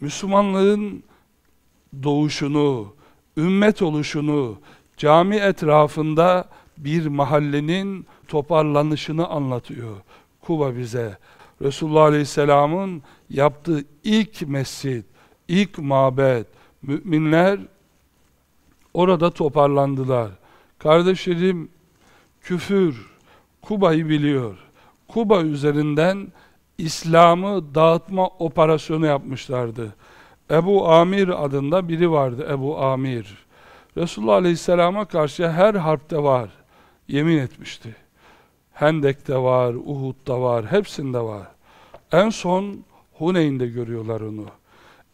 Müslümanlığın doğuşunu, ümmet oluşunu, cami etrafında bir mahallenin toparlanışını anlatıyor Kuba bize. Resulullah Aleyhisselam'ın yaptığı ilk mescit, ilk mabet, müminler orada toparlandılar. Kardeşlerim küfür Kuba'yı biliyor. Kuba üzerinden İslam'ı dağıtma operasyonu yapmışlardı. Ebu Amir adında biri vardı Ebu Amir. Resulullah Aleyhisselam'a karşı her harpte var. Yemin etmişti. Hendek'te var, Uhud'da var, hepsinde var. En son Huneyn'de görüyorlar onu.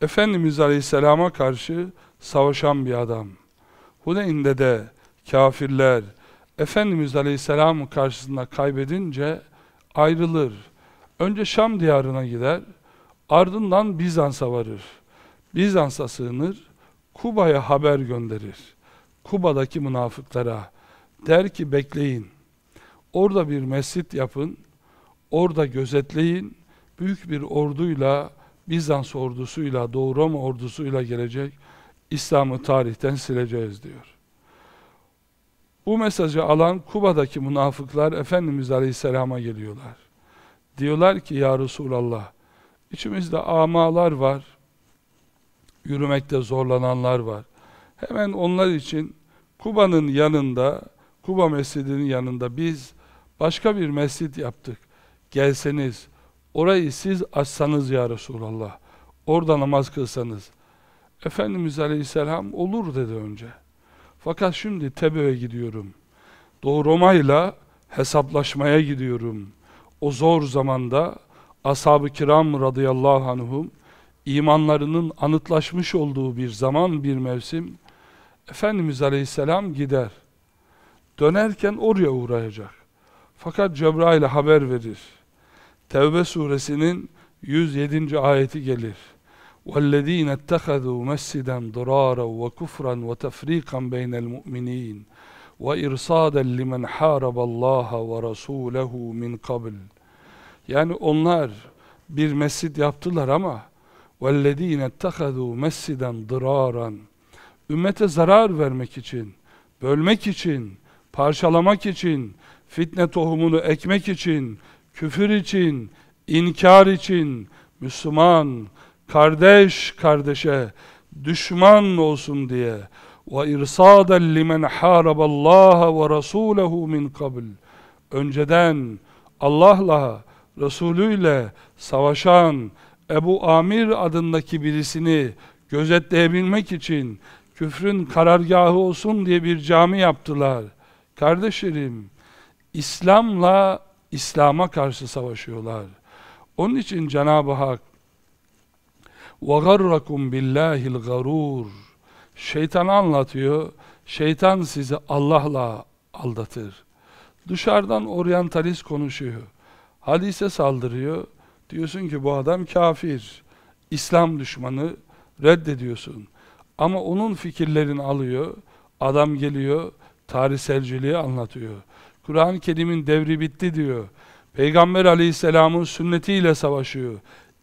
Efendimiz Aleyhisselam'a karşı savaşan bir adam. Huneyn'de de kafirler Efendimiz Aleyhisselam karşısında kaybedince ayrılır Önce Şam diyarına gider, ardından Bizans'a varır. Bizans'a sığınır, Kuba'ya haber gönderir. Kuba'daki münafıklara der ki bekleyin, orada bir mescit yapın, orada gözetleyin, büyük bir orduyla, Bizans ordusuyla, Doğu Roma ordusuyla gelecek, İslam'ı tarihten sileceğiz diyor. Bu mesajı alan Kuba'daki münafıklar Efendimiz Aleyhisselam'a geliyorlar. Diyorlar ki ya Resulallah, içimizde amalar var, yürümekte zorlananlar var. Hemen onlar için Kuba'nın yanında, Kuba Mescidi'nin yanında biz başka bir mescit yaptık. Gelseniz, orayı siz açsanız ya Resulallah, orada namaz kılsanız. Efendimiz Aleyhisselam olur dedi önce. Fakat şimdi Tebe'ye gidiyorum. Doğu Roma ile hesaplaşmaya gidiyorum o zor zamanda ashab-ı kiram radıyallahu anhum imanlarının anıtlaşmış olduğu bir zaman, bir mevsim Efendimiz aleyhisselam gider. Dönerken oraya uğrayacak. Fakat Cebrail'e haber verir. Tevbe suresinin 107. ayeti gelir. وَالَّذ۪ينَ اتَّخَذُوا مَسْجِدًا ضِرَارًا وَكُفْرًا وَتَفْر۪يقًا بَيْنَ الْمُؤْمِن۪ينَ وَاِرْصَادًا لِمَنْ حَارَبَ اللّٰهَ وَرَسُولَهُ مِنْ قَبْلِ Yani onlar bir mescid yaptılar ama وَالَّذ۪ينَ اتَّخَذُوا مَسْجِدًا ضِرَارًا Ümmete zarar vermek için, bölmek için, parçalamak için, fitne tohumunu ekmek için, küfür için, inkar için, Müslüman, kardeş kardeşe, düşman olsun diye, وَاِرْصَادًا لِمَنْ حَارَبَ اللّٰهَ وَرَسُولَهُ مِنْ قَبْلِ Önceden Allah'la, Resulüyle savaşan Ebu Amir adındaki birisini gözetleyebilmek için küfrün karargahı olsun diye bir cami yaptılar. Kardeşlerim, İslam'la İslam'a karşı savaşıyorlar. Onun için Cenab-ı Hak وَغَرَّكُمْ بِاللّٰهِ الْغَرُورِ Şeytan anlatıyor. Şeytan sizi Allah'la aldatır. Dışarıdan oryantalist konuşuyor. Hadise saldırıyor. Diyorsun ki bu adam kafir. İslam düşmanı reddediyorsun. Ama onun fikirlerini alıyor. Adam geliyor tarihselciliği anlatıyor. Kur'an-ı Kerim'in devri bitti diyor. Peygamber aleyhisselamın sünnetiyle savaşıyor.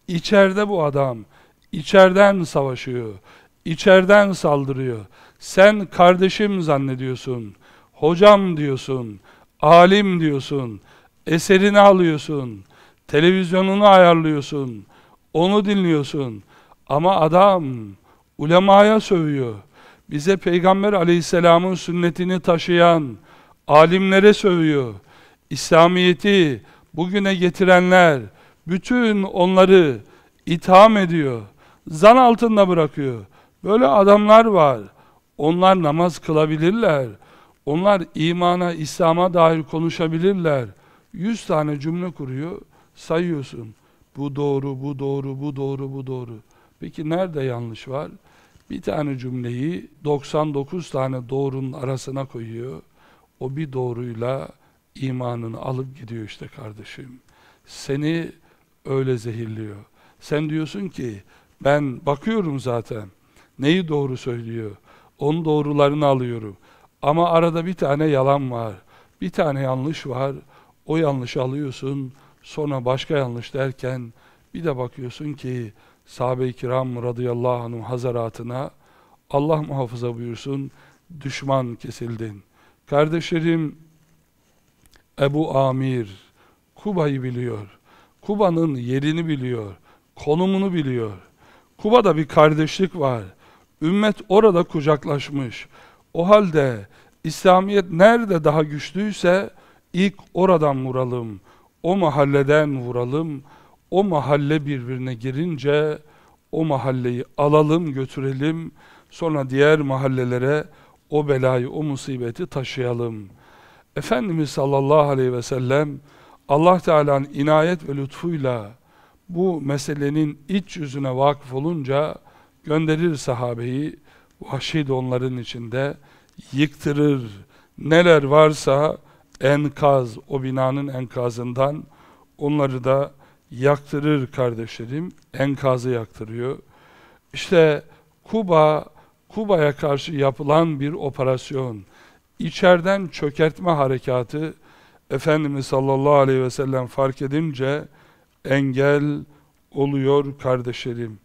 İçeride bu adam. içeriden savaşıyor içeriden saldırıyor. Sen kardeşim zannediyorsun, hocam diyorsun, alim diyorsun, eserini alıyorsun, televizyonunu ayarlıyorsun, onu dinliyorsun. Ama adam ulemaya sövüyor. Bize Peygamber aleyhisselamın sünnetini taşıyan alimlere sövüyor. İslamiyeti bugüne getirenler bütün onları itham ediyor. Zan altında bırakıyor. Böyle adamlar var. Onlar namaz kılabilirler. Onlar imana, İslam'a dair konuşabilirler. Yüz tane cümle kuruyor, sayıyorsun. Bu doğru, bu doğru, bu doğru, bu doğru. Peki nerede yanlış var? Bir tane cümleyi 99 tane doğrunun arasına koyuyor. O bir doğruyla imanını alıp gidiyor işte kardeşim. Seni öyle zehirliyor. Sen diyorsun ki ben bakıyorum zaten Neyi doğru söylüyor? Onun doğrularını alıyorum. Ama arada bir tane yalan var. Bir tane yanlış var. O yanlışı alıyorsun. Sonra başka yanlış derken bir de bakıyorsun ki sahabe-i kiram radıyallahu anh'ın hazaratına Allah muhafaza buyursun düşman kesildin. Kardeşlerim Ebu Amir Kuba'yı biliyor. Kuba'nın yerini biliyor. Konumunu biliyor. Kuba'da bir kardeşlik var. Ümmet orada kucaklaşmış. O halde İslamiyet nerede daha güçlüyse ilk oradan vuralım. O mahalleden vuralım. O mahalle birbirine girince o mahalleyi alalım, götürelim. Sonra diğer mahallelere o belayı, o musibeti taşıyalım. Efendimiz sallallahu aleyhi ve sellem Allah Teala'nın inayet ve lütfuyla bu meselenin iç yüzüne vakıf olunca Gönderir sahabeyi, vahşi de onların içinde yıktırır. Neler varsa enkaz, o binanın enkazından onları da yaktırır kardeşlerim. Enkazı yaktırıyor. İşte Kuba, Kuba'ya karşı yapılan bir operasyon, içeriden çökertme harekatı Efendimiz sallallahu aleyhi ve sellem fark edince engel oluyor kardeşlerim.